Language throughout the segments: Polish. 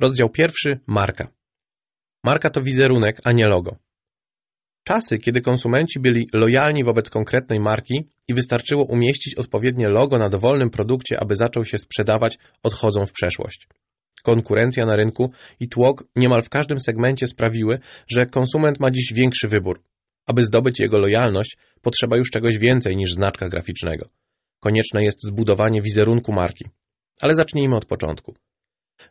Rozdział pierwszy. Marka. Marka to wizerunek, a nie logo. Czasy, kiedy konsumenci byli lojalni wobec konkretnej marki i wystarczyło umieścić odpowiednie logo na dowolnym produkcie, aby zaczął się sprzedawać, odchodzą w przeszłość. Konkurencja na rynku i tłok niemal w każdym segmencie sprawiły, że konsument ma dziś większy wybór. Aby zdobyć jego lojalność, potrzeba już czegoś więcej niż znaczka graficznego. Konieczne jest zbudowanie wizerunku marki. Ale zacznijmy od początku.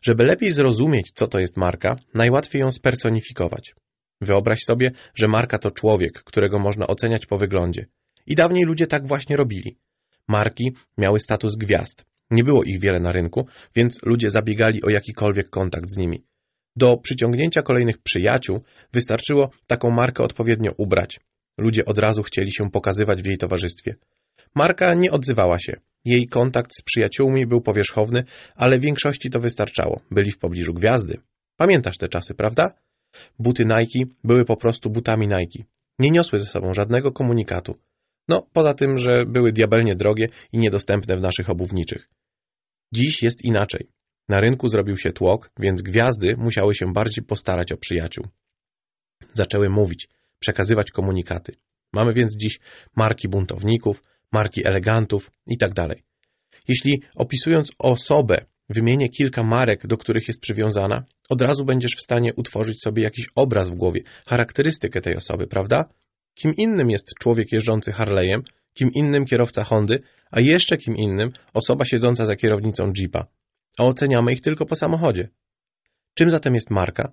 Żeby lepiej zrozumieć, co to jest marka, najłatwiej ją spersonifikować. Wyobraź sobie, że marka to człowiek, którego można oceniać po wyglądzie. I dawniej ludzie tak właśnie robili. Marki miały status gwiazd. Nie było ich wiele na rynku, więc ludzie zabiegali o jakikolwiek kontakt z nimi. Do przyciągnięcia kolejnych przyjaciół wystarczyło taką markę odpowiednio ubrać. Ludzie od razu chcieli się pokazywać w jej towarzystwie. Marka nie odzywała się. Jej kontakt z przyjaciółmi był powierzchowny, ale w większości to wystarczało. Byli w pobliżu gwiazdy. Pamiętasz te czasy, prawda? Buty Nike były po prostu butami Nike. Nie niosły ze sobą żadnego komunikatu. No, poza tym, że były diabelnie drogie i niedostępne w naszych obuwniczych. Dziś jest inaczej. Na rynku zrobił się tłok, więc gwiazdy musiały się bardziej postarać o przyjaciół. Zaczęły mówić, przekazywać komunikaty. Mamy więc dziś marki buntowników, marki elegantów itd. Tak Jeśli opisując osobę wymienię kilka marek, do których jest przywiązana, od razu będziesz w stanie utworzyć sobie jakiś obraz w głowie, charakterystykę tej osoby, prawda? Kim innym jest człowiek jeżdżący Harley'em, kim innym kierowca Hondy, a jeszcze kim innym osoba siedząca za kierownicą Jeepa. A oceniamy ich tylko po samochodzie. Czym zatem jest marka?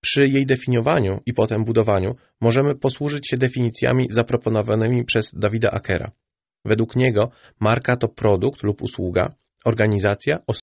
Przy jej definiowaniu i potem budowaniu możemy posłużyć się definicjami zaproponowanymi przez Dawida Akera. Według niego marka to produkt lub usługa, organizacja, osoba